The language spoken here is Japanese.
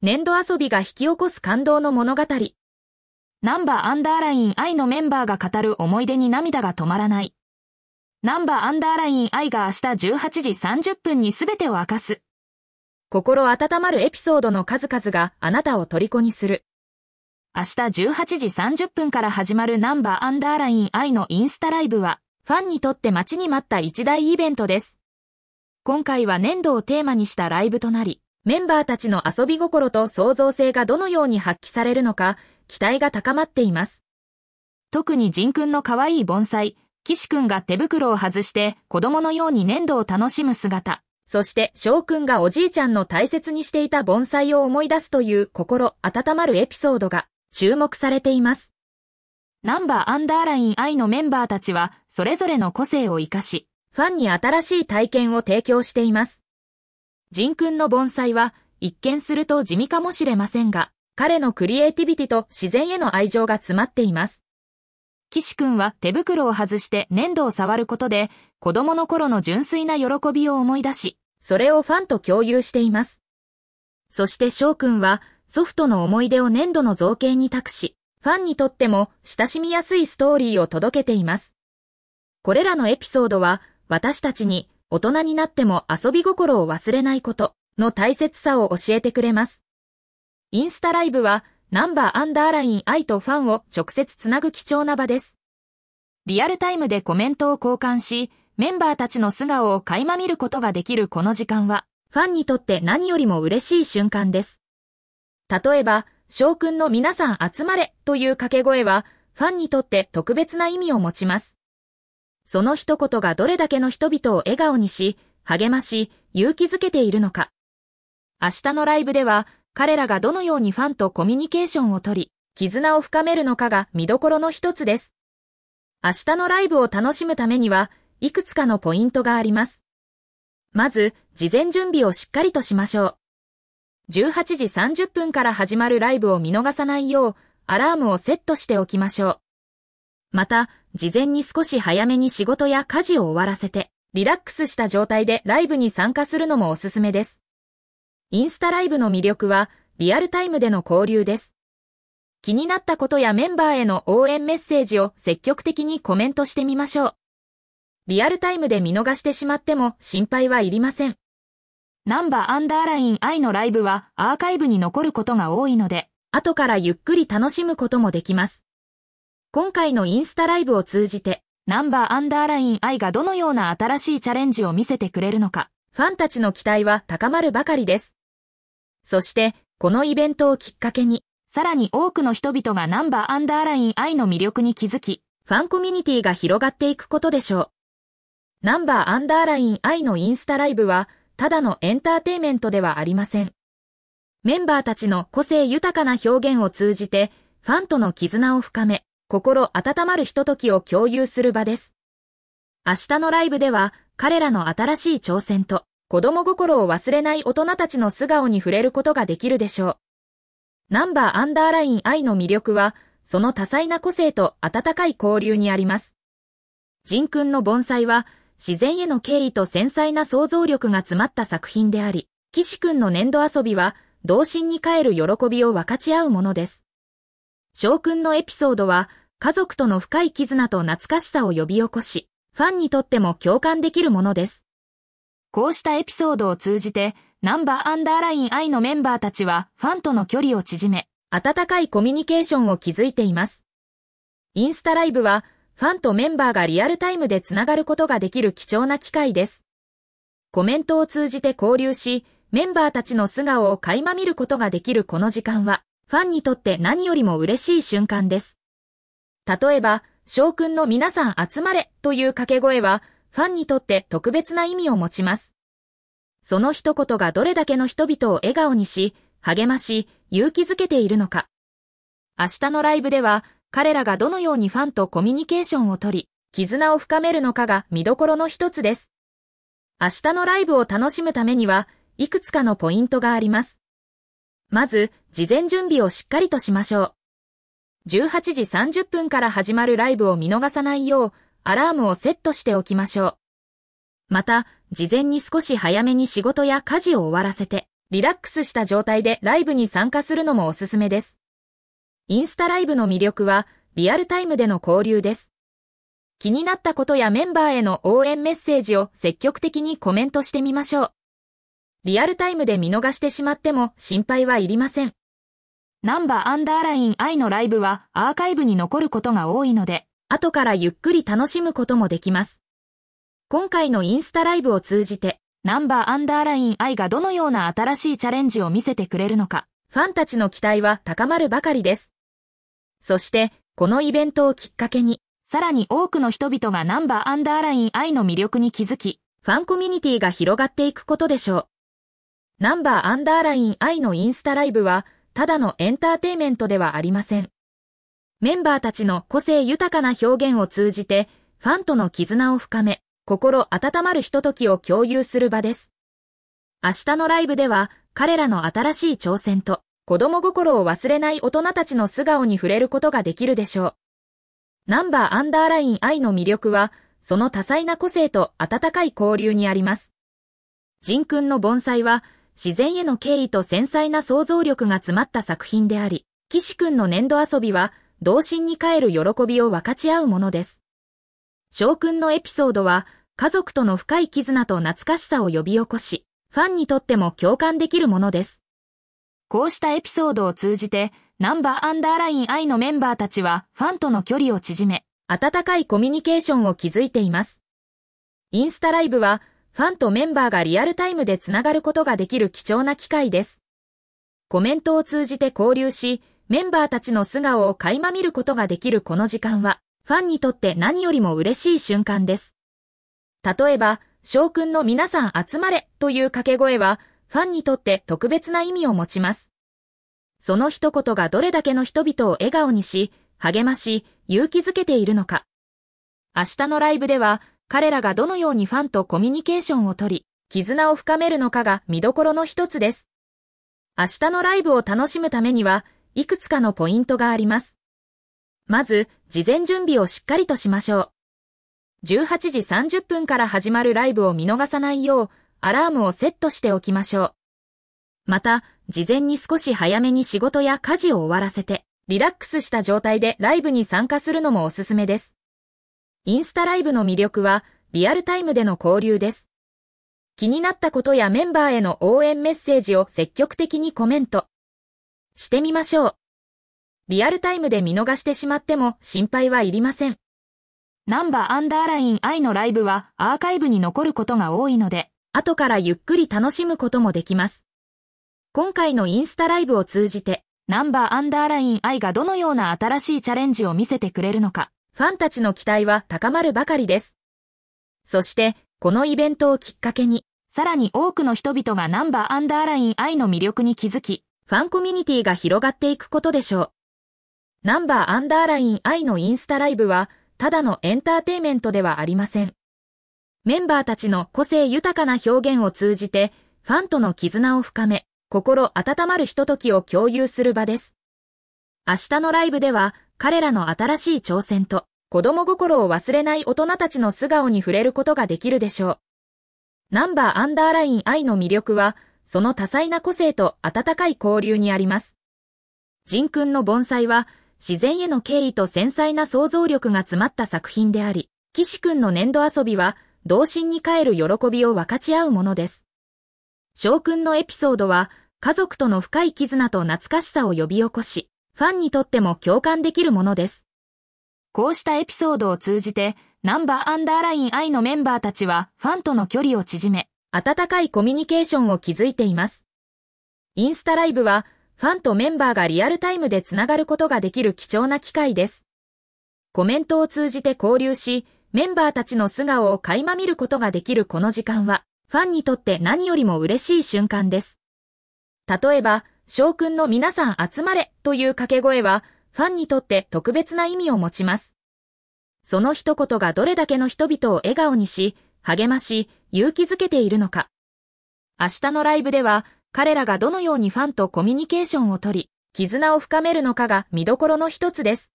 粘土遊びが引き起こす感動の物語。ナンバーアンダーライン愛のメンバーが語る思い出に涙が止まらない。ナンバーアンダーライン愛が明日18時30分に全てを明かす。心温まるエピソードの数々があなたを虜にする。明日18時30分から始まるナンバーアンダーライン愛のインスタライブは、ファンにとって待ちに待った一大イベントです。今回は粘土をテーマにしたライブとなり、メンバーたちの遊び心と創造性がどのように発揮されるのか、期待が高まっています。特に仁君の可愛い盆栽、岸君が手袋を外して子供のように粘土を楽しむ姿。そして翔君がおじいちゃんの大切にしていた盆栽を思い出すという心温まるエピソードが注目されています。ナンバーアンダーライン I のメンバーたちはそれぞれの個性を活かし、ファンに新しい体験を提供しています。人君の盆栽は一見すると地味かもしれませんが、彼のクリエイティビティと自然への愛情が詰まっています。岸君は手袋を外して粘土を触ることで、子供の頃の純粋な喜びを思い出し、それをファンと共有しています。そして翔君は、祖父との思い出を粘土の造形に託し、ファンにとっても親しみやすいストーリーを届けています。これらのエピソードは、私たちに大人になっても遊び心を忘れないことの大切さを教えてくれます。インスタライブは、ナンバーアンダーライン愛とファンを直接つなぐ貴重な場です。リアルタイムでコメントを交換し、メンバーたちの素顔を垣間見ることができるこの時間は、ファンにとって何よりも嬉しい瞬間です。例えば、翔くんの皆さん集まれという掛け声は、ファンにとって特別な意味を持ちます。その一言がどれだけの人々を笑顔にし、励まし、勇気づけているのか。明日のライブでは、彼らがどのようにファンとコミュニケーションをとり、絆を深めるのかが見どころの一つです。明日のライブを楽しむためには、いくつかのポイントがあります。まず、事前準備をしっかりとしましょう。18時30分から始まるライブを見逃さないよう、アラームをセットしておきましょう。また、事前に少し早めに仕事や家事を終わらせて、リラックスした状態でライブに参加するのもおすすめです。インスタライブの魅力は、リアルタイムでの交流です。気になったことやメンバーへの応援メッセージを積極的にコメントしてみましょう。リアルタイムで見逃してしまっても心配はいりません。ナンバーアンダーライン愛のライブはアーカイブに残ることが多いので、後からゆっくり楽しむこともできます。今回のインスタライブを通じて、ナンバーアンダーライン愛がどのような新しいチャレンジを見せてくれるのか、ファンたちの期待は高まるばかりです。そして、このイベントをきっかけに、さらに多くの人々がナンバーアンダーライン愛の魅力に気づき、ファンコミュニティが広がっていくことでしょう。ナンバーアンダーライン愛のインスタライブは、ただのエンターテイメントではありません。メンバーたちの個性豊かな表現を通じて、ファンとの絆を深め、心温まるひとときを共有する場です。明日のライブでは、彼らの新しい挑戦と、子供心を忘れない大人たちの素顔に触れることができるでしょう。ナンバーアンダーライン愛の魅力は、その多彩な個性と温かい交流にあります。人君の盆栽は、自然への敬意と繊細な想像力が詰まった作品であり、岸君の粘土遊びは、童心に帰る喜びを分かち合うものです。翔くんのエピソードは、家族との深い絆と懐かしさを呼び起こし、ファンにとっても共感できるものです。こうしたエピソードを通じて、ナンバーアンダーライン I のメンバーたちは、ファンとの距離を縮め、温かいコミュニケーションを築いています。インスタライブは、ファンとメンバーがリアルタイムでつながることができる貴重な機会です。コメントを通じて交流し、メンバーたちの素顔を垣間見ることができるこの時間は、ファンにとって何よりも嬉しい瞬間です。例えば、将軍の皆さん集まれという掛け声は、ファンにとって特別な意味を持ちます。その一言がどれだけの人々を笑顔にし、励まし、勇気づけているのか。明日のライブでは、彼らがどのようにファンとコミュニケーションをとり、絆を深めるのかが見どころの一つです。明日のライブを楽しむためには、いくつかのポイントがあります。まず、事前準備をしっかりとしましょう。18時30分から始まるライブを見逃さないよう、アラームをセットしておきましょう。また、事前に少し早めに仕事や家事を終わらせて、リラックスした状態でライブに参加するのもおすすめです。インスタライブの魅力は、リアルタイムでの交流です。気になったことやメンバーへの応援メッセージを積極的にコメントしてみましょう。リアルタイムで見逃してしまっても心配はいりません。ナンバーアンダーライン I のライブはアーカイブに残ることが多いので、後からゆっくり楽しむこともできます。今回のインスタライブを通じて、ナンバーアンダーライン I がどのような新しいチャレンジを見せてくれるのか、ファンたちの期待は高まるばかりです。そして、このイベントをきっかけに、さらに多くの人々がナンバーアンダーライン I の魅力に気づき、ファンコミュニティが広がっていくことでしょう。ナンバーアンダーライン I のインスタライブは、ただのエンターテイメントではありません。メンバーたちの個性豊かな表現を通じて、ファンとの絆を深め、心温まるひとときを共有する場です。明日のライブでは、彼らの新しい挑戦と、子供心を忘れない大人たちの素顔に触れることができるでしょう。ナンバーアンダーライン I の魅力は、その多彩な個性と温かい交流にあります。人君の盆栽は、自然への敬意と繊細な想像力が詰まった作品であり、岸くんの粘土遊びは、童心に帰る喜びを分かち合うものです。翔くんのエピソードは、家族との深い絆と懐かしさを呼び起こし、ファンにとっても共感できるものです。こうしたエピソードを通じて、ナンバーアンダーライン愛のメンバーたちは、ファンとの距離を縮め、温かいコミュニケーションを築いています。インスタライブは、ファンとメンバーがリアルタイムでつながることができる貴重な機会です。コメントを通じて交流し、メンバーたちの素顔を垣間見ることができるこの時間は、ファンにとって何よりも嬉しい瞬間です。例えば、翔くんの皆さん集まれという掛け声は、ファンにとって特別な意味を持ちます。その一言がどれだけの人々を笑顔にし、励まし、勇気づけているのか。明日のライブでは、彼らがどのようにファンとコミュニケーションをとり、絆を深めるのかが見どころの一つです。明日のライブを楽しむためには、いくつかのポイントがあります。まず、事前準備をしっかりとしましょう。18時30分から始まるライブを見逃さないよう、アラームをセットしておきましょう。また、事前に少し早めに仕事や家事を終わらせて、リラックスした状態でライブに参加するのもおすすめです。インスタライブの魅力は、リアルタイムでの交流です。気になったことやメンバーへの応援メッセージを積極的にコメントしてみましょう。リアルタイムで見逃してしまっても心配はいりません。ナンバーアンダーライン I のライブはアーカイブに残ることが多いので、後からゆっくり楽しむこともできます。今回のインスタライブを通じて、ナンバーアンダーライン I がどのような新しいチャレンジを見せてくれるのか、ファンたちの期待は高まるばかりです。そして、このイベントをきっかけに、さらに多くの人々がナンバーアンダーライン愛の魅力に気づき、ファンコミュニティが広がっていくことでしょう。ナンバーアンダーライン愛のインスタライブは、ただのエンターテイメントではありません。メンバーたちの個性豊かな表現を通じて、ファンとの絆を深め、心温まるひとときを共有する場です。明日のライブでは、彼らの新しい挑戦と、子供心を忘れない大人たちの素顔に触れることができるでしょう。ナンバーアンダーライン愛の魅力は、その多彩な個性と温かい交流にあります。人君の盆栽は、自然への敬意と繊細な想像力が詰まった作品であり、岸君の粘土遊びは、童心に帰る喜びを分かち合うものです。翔君のエピソードは、家族との深い絆と懐かしさを呼び起こし、ファンにとっても共感できるものです。こうしたエピソードを通じて、ナンバーアンダーライン I のメンバーたちはファンとの距離を縮め、温かいコミュニケーションを築いています。インスタライブは、ファンとメンバーがリアルタイムでつながることができる貴重な機会です。コメントを通じて交流し、メンバーたちの素顔を垣間見ることができるこの時間は、ファンにとって何よりも嬉しい瞬間です。例えば、将軍の皆さん集まれという掛け声は、ファンにとって特別な意味を持ちます。その一言がどれだけの人々を笑顔にし、励まし、勇気づけているのか。明日のライブでは、彼らがどのようにファンとコミュニケーションをとり、絆を深めるのかが見どころの一つです。